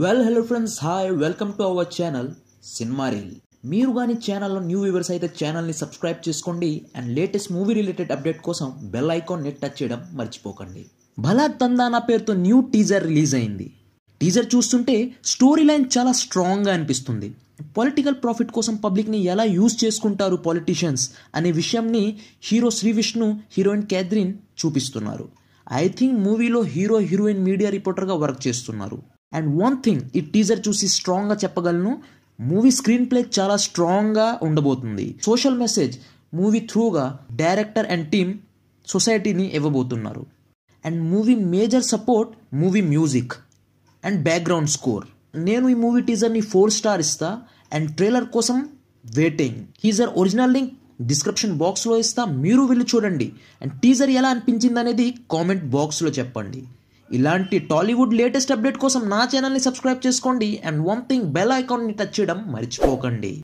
well hello friends hi welcome to our channel cinema reel మీరు కానీ ఛానల్లో new viewers అయితే ఛానల్ని సబ్స్క్రైబ్ చేసుకోండి and latest movie related update కోసం బెల్ ఐకాన్ నెట్ టచ్ చేయడం మర్చిపోకండి భలా తందానా పేరుతో న్యూ టీజర్ రిలీజ్ అయింది టీజర్ చూస్తుంటే స్టోరీ లైన్ చాలా స్ట్రాంగ్గా అనిపిస్తుంది పొలిటికల్ ప్రాఫిట్ కోసం పబ్లిక్ని ఎలా యూజ్ చేసుకుంటారు పొలిటీషియన్స్ అనే విషయంని hero Sree Vishnu heroine Catherine చూపిస్తున్నారు ఐ థింక్ మూవీలో హీరో హీరోయిన్ మీడియా రిపోర్టర్గా వర్క్ చేస్తున్నారు అండ్ వన్ థింగ్ ఈ టీజర్ చూసి స్ట్రాంగ్గా చెప్పగలను మూవీ స్క్రీన్ ప్లే చాలా స్ట్రాంగ్గా ఉండబోతుంది సోషల్ మెసేజ్ మూవీ త్రూగా డైరెక్టర్ అండ్ టీమ్ సొసైటీని ఇవ్వబోతున్నారు and movie major support movie music and background score నేను ఈ మూవీ టీజర్ని ఫోర్ స్టార్ ఇస్తా అండ్ ట్రైలర్ కోసం waiting teaser original link description బాక్స్లో ఇస్తా మీరు వెళ్ళి చూడండి అండ్ టీజర్ ఎలా అనిపించింది అనేది కామెంట్ బాక్స్లో చెప్పండి ఇలాంటి టాలీవుడ్ లేటెస్ట్ అప్డేట్ కోసం నా ఛానల్ని సబ్స్క్రైబ్ చేసుకోండి అండ్ వన్ థింగ్ బెల్ ఐకాన్ని టచ్ చేయడం మర్చిపోకండి